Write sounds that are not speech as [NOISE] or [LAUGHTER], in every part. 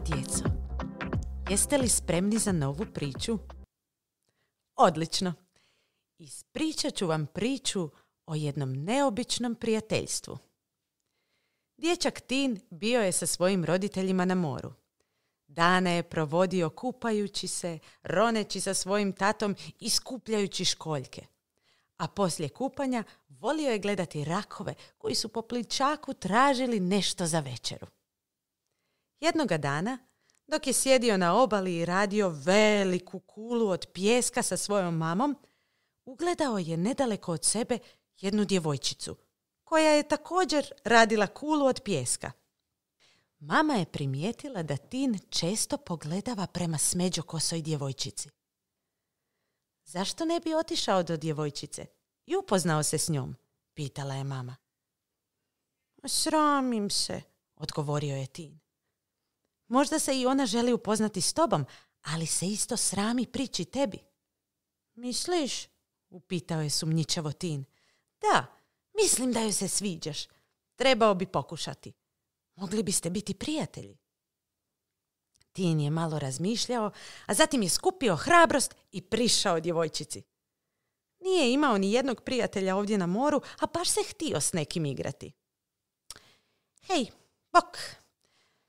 Draga djeco, jeste li spremni za novu priču? Odlično! Ispričat ću vam priču o jednom neobičnom prijateljstvu. Dječak Tin bio je sa svojim roditeljima na moru. Dane je provodio kupajući se, roneći sa svojim tatom i skupljajući školjke. A poslije kupanja volio je gledati rakove koji su po pličaku tražili nešto za večeru. Jednoga dana, dok je sjedio na obali i radio veliku kulu od pjeska sa svojom mamom, ugledao je nedaleko od sebe jednu djevojčicu, koja je također radila kulu od pjeska. Mama je primijetila da Tin često pogledava prema smeđokosoj djevojčici. Zašto ne bi otišao do djevojčice i upoznao se s njom? Pitala je mama. Sramim se, odgovorio je Tin. Možda se i ona želi upoznati s tobom, ali se isto srami priči tebi. Misliš? upitao je sumnjičavo Tin. Da, mislim da joj se sviđaš. Trebao bi pokušati. Mogli biste biti prijatelji. Tin je malo razmišljao, a zatim je skupio hrabrost i prišao djevojčici. Nije imao ni jednog prijatelja ovdje na moru, a baš se htio s nekim igrati. Hej, bok,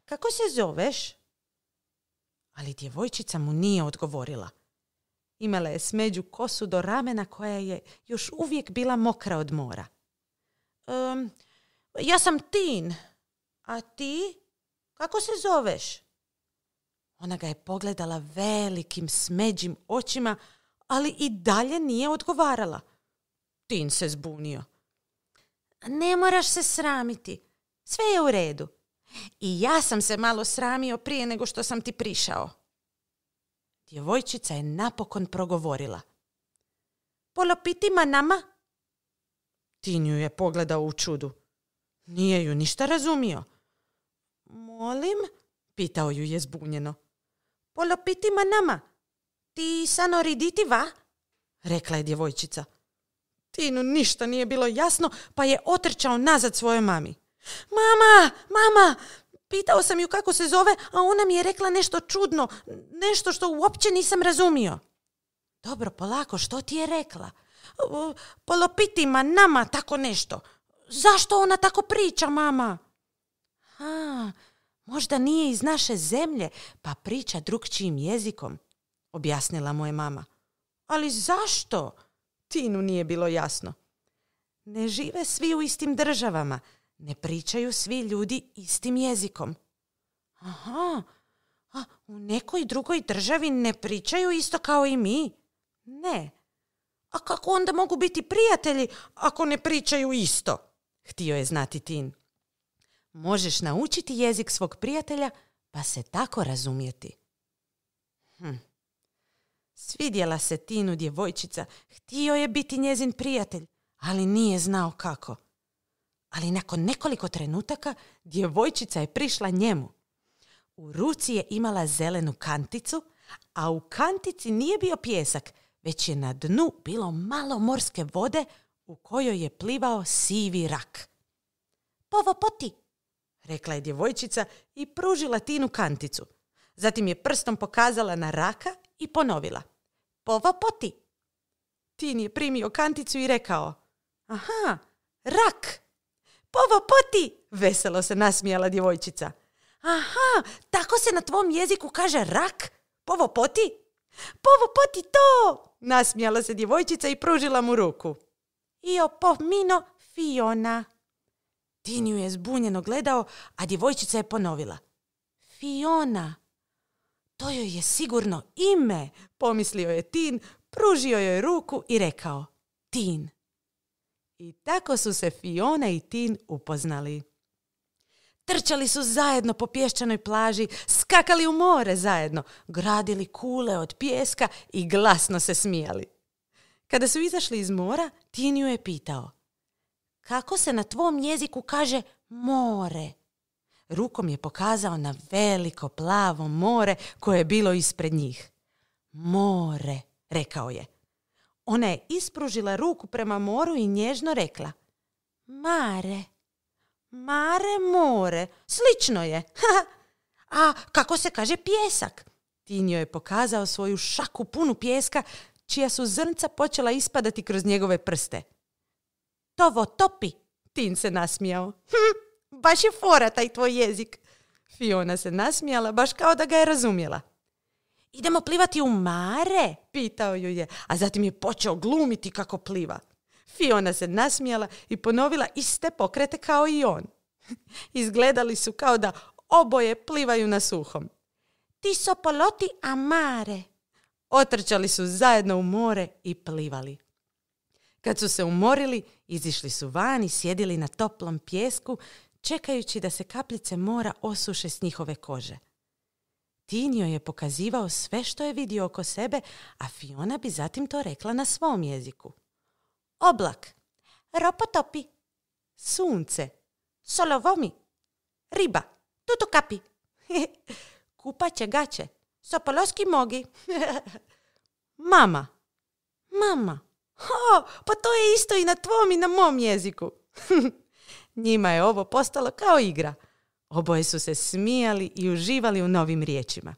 kako se zoveš? Ali djevojčica mu nije odgovorila. Imala je smeđu kosu do ramena koja je još uvijek bila mokra od mora. ja sam Tin. A ti? Kako se zoveš? Ona ga je pogledala velikim smeđim očima, ali i dalje nije odgovarala. Tin se zbunio. Ne moraš se sramiti. Sve je u redu. I ja sam se malo sramio prije nego što sam ti prišao. Djevojčica je napokon progovorila. Polopitima nama? Tinju je pogledao u čudu. Nije ju ništa razumio. Molim? Pitao ju je zbunjeno. Polopitima nama? Ti sano riditi va? Rekla je djevojčica. Tinu ništa nije bilo jasno, pa je otrčao nazad svojoj mami. Mama, mama, pitao sam ju kako se zove, a ona mi je rekla nešto čudno, nešto što uopće nisam razumio. Dobro, polako, što ti je rekla? Polopitima, nama, tako nešto. Zašto ona tako priča, mama? Ha, možda nije iz naše zemlje, pa priča drugčijim jezikom, objasnila mu je mama. Ali zašto? Tinu nije bilo jasno. Ne žive svi u istim državama, ne pričaju svi ljudi istim jezikom. Aha, a u nekoj drugoj državi ne pričaju isto kao i mi? Ne. A kako onda mogu biti prijatelji ako ne pričaju isto? Htio je znati Tin. Možeš naučiti jezik svog prijatelja pa se tako razumjeti. Hm. Svidjela se Tinu djevojčica, htio je biti njezin prijatelj, ali nije znao kako ali nakon nekoliko trenutaka djevojčica je prišla njemu. U ruci je imala zelenu kanticu, a u kantici nije bio pjesak, već je na dnu bilo malo morske vode u kojoj je plivao sivi rak. Povo poti, rekla je djevojčica i pružila Tinu kanticu. Zatim je prstom pokazala na raka i ponovila. Povo poti. Tin je primio kanticu i rekao. Aha, rak! Povo poti, veselo se nasmijala djevojčica. Aha, tako se na tvom jeziku kaže rak. Povo poti? Povo poti to, nasmijala se djevojčica i pružila mu ruku. Io mino Fiona. Tinju je zbunjeno gledao, a djevojčica je ponovila. Fiona. To joj je sigurno ime, pomislio je Tin, pružio joj ruku i rekao. Tin. I tako su se Fiona i Tin upoznali. Trčali su zajedno po pješčanoj plaži, skakali u more zajedno, gradili kule od pjeska i glasno se smijali. Kada su izašli iz mora, Tin ju je pitao. Kako se na tvom jeziku kaže more? Rukom je pokazao na veliko plavo more koje je bilo ispred njih. More, rekao je. Ona je ispružila ruku prema moru i nježno rekla Mare, mare more, slično je. [LAUGHS] A kako se kaže pjesak? Tinio je pokazao svoju šaku punu pjeska čija su zrnca počela ispadati kroz njegove prste. Tovo topi, Tin se nasmijao. [LAUGHS] Hm, baš je fora taj tvoj jezik. Fiona se nasmijala baš kao da ga je razumjela idemo plivati u mare, pitao ju je, a zatim je počeo glumiti kako pliva. Fiona se nasmijala i ponovila iste pokrete kao i on. [LAUGHS] Izgledali su kao da oboje plivaju na suhom. Ti so poloti a mare. Otrčali su zajedno u more i plivali. Kad su se umorili, izišli su van i sjedili na toplom pjesku, čekajući da se kapljice mora osuše s njihove kože. Tinio je pokazivao sve što je vidio oko sebe, a Fiona bi zatim to rekla na svom jeziku. Oblak, ropotopi, sunce, solovomi, riba, tutukapi, [LAUGHS] kupaće gaće, sopoloski mogi. [LAUGHS] mama, mama, o, pa to je isto i na tvom i na mom jeziku. [LAUGHS] Njima je ovo postalo kao igra – Oboje su se smijali i uživali u novim riječima.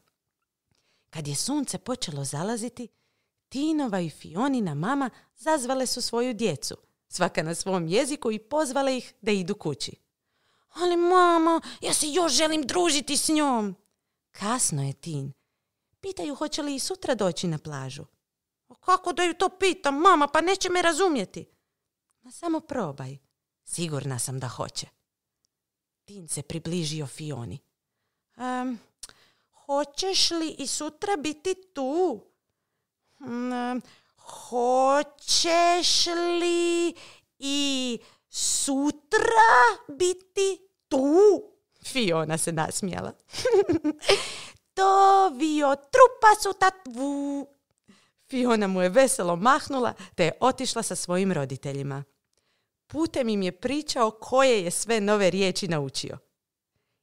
Kad je sunce počelo zalaziti, Tinova i Fionina mama zazvale su svoju djecu, svaka na svom jeziku i pozvale ih da idu kući. Ali mama, ja se još želim družiti s njom. Kasno je Tin. Pitaju hoće li i sutra doći na plažu. O kako da ju to pitam, mama, pa neće me razumjeti. Ma samo probaj. Sigurna sam da hoće. Tin se približio Fioni. Um, hoćeš li i sutra biti tu? hoćeš li i sutra biti tu? Fiona se nasmijala. [LAUGHS] to vio trupa su tatvu. Fiona mu je veselo mahnula te je otišla sa svojim roditeljima putem im je pričao koje je sve nove riječi naučio.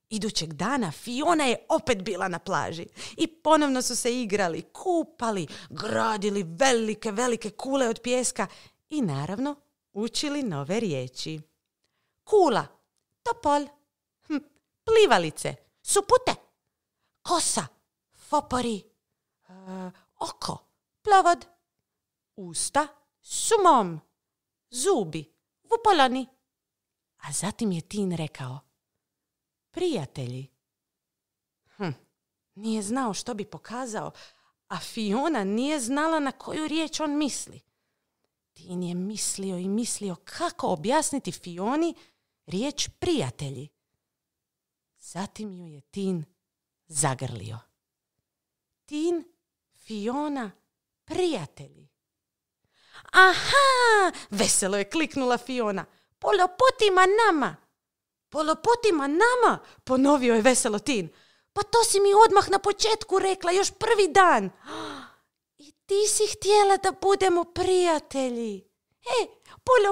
Idućeg dana Fiona je opet bila na plaži i ponovno su se igrali, kupali, gradili velike, velike kule od pjeska i naravno učili nove riječi. Kula, topol, hm, plivalice, supute, kosa, fopori, e, oko, plovod, usta, sumom, zubi, vupalani. A zatim je Tin rekao, prijatelji. Hm, nije znao što bi pokazao, a Fiona nije znala na koju riječ on misli. Tin je mislio i mislio kako objasniti Fioni riječ prijatelji. Zatim ju je Tin zagrlio. Tin, Fiona, prijatelji. Aha, veselo je kliknula Fiona. Polopotima nama. Polopotima nama, ponovio je veselo Tin. Pa to si mi odmah na početku rekla, još prvi dan. I ti si htjela da budemo prijatelji. E,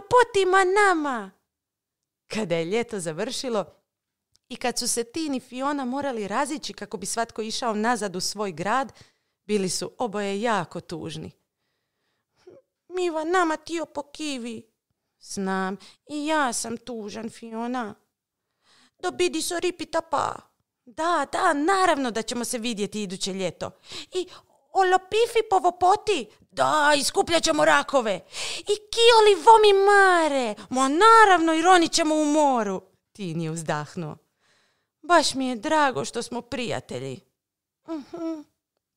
potima nama. Kada je ljeto završilo i kad su se Tin i Fiona morali razići kako bi svatko išao nazad u svoj grad, bili su oboje jako tužni. Miva nama ti po kivi. Znam, i ja sam tužan, Fiona. Dobidi so ripita pa. Da, da, naravno da ćemo se vidjeti iduće ljeto. I olopifi vopoti. Da, iskupljat ćemo rakove. I kioli vomi mare. Mo naravno, ironit ćemo u moru. Ti je uzdahnuo. Baš mi je drago što smo prijatelji. Uh-huh.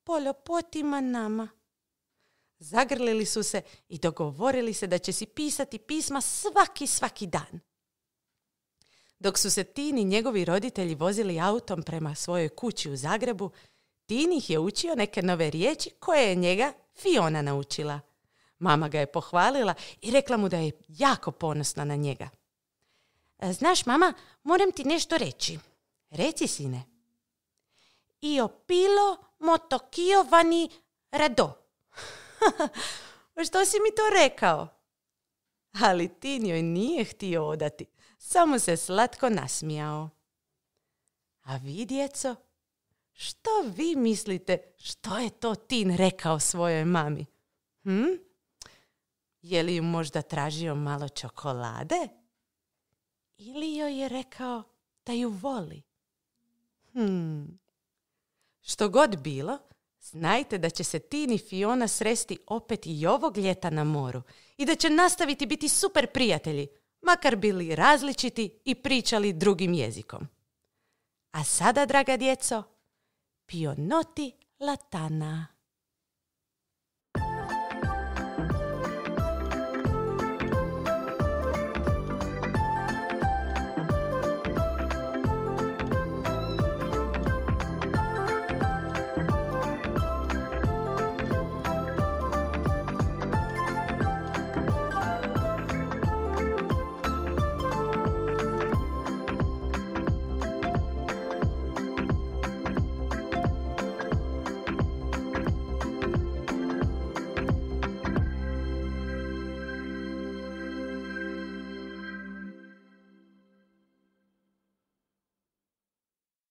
Polopotima nama. Zagrlili su se i dogovorili se da će si pisati pisma svaki, svaki dan. Dok su se Tin i njegovi roditelji vozili autom prema svojoj kući u Zagrebu, Tin ih je učio neke nove riječi koje je njega Fiona naučila. Mama ga je pohvalila i rekla mu da je jako ponosna na njega. E, znaš, mama, moram ti nešto reći. Reci, sine. Io pilo motokio vani rado. [LAUGHS] što si mi to rekao? Ali Tin joj nije htio odati, samo se slatko nasmijao. A vi, djeco, što vi mislite što je to Tin rekao svojoj mami? Hm? Je li ju možda tražio malo čokolade? Ili joj je rekao da ju voli? Hmm. Što god bilo, Znajte da će se Tin i Fiona sresti opet i ovog ljeta na moru i da će nastaviti biti super prijatelji, makar bili različiti i pričali drugim jezikom. A sada, draga djeco, pionoti latana.